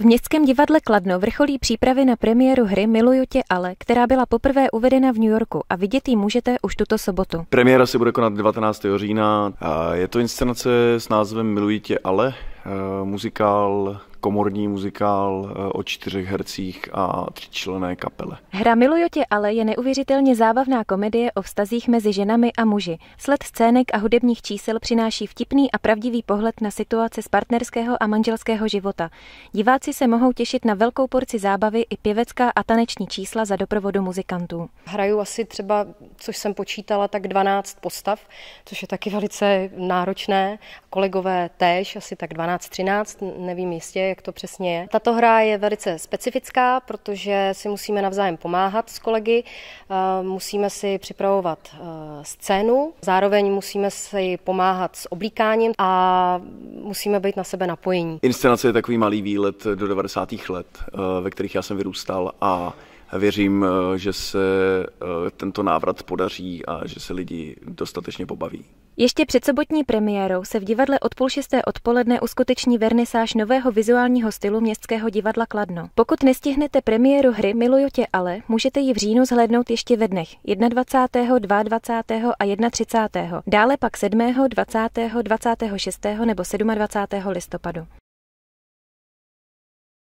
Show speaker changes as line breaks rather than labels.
V Městském divadle Kladno vrcholí přípravy na premiéru hry Miluju tě ale, která byla poprvé uvedena v New Yorku a vidět ji můžete už tuto sobotu.
Premiéra se bude konat 19. října. Je to inscenace s názvem Miluji tě ale, muzikál komorní muzikál eh, o čtyřech hercích a tříčlenné kapele.
Hra Miluju tě ale je neuvěřitelně zábavná komedie o vztazích mezi ženami a muži. Sled scének a hudebních čísel přináší vtipný a pravdivý pohled na situace z partnerského a manželského života. Diváci se mohou těšit na velkou porci zábavy i pěvecká a taneční čísla za doprovodu muzikantů.
Hraju asi třeba, což jsem počítala, tak 12 postav, což je taky velice náročné. Kolegové též, asi tak 12-13, nevím jistě, jak to přesně je. Tato hra je velice specifická, protože si musíme navzájem pomáhat s kolegy, eh, musíme si připravovat eh, scénu, zároveň musíme si pomáhat s oblíkáním a musíme být na sebe napojení.
Inscenace je takový malý výlet do 90. let, eh, ve kterých já jsem vyrůstal a věřím, eh, že se eh, tento návrat podaří a že se lidi dostatečně pobaví.
Ještě před sobotní premiérou se v divadle od půl šesté odpoledne uskuteční vernisáž nového vizuálního stylu Městského divadla Kladno. Pokud nestihnete premiéru hry Miluju tě ale, můžete ji v říjnu zhlédnout ještě ve dnech 21., 22. a 31. Dále pak 7., 20.,
26. nebo 27. listopadu.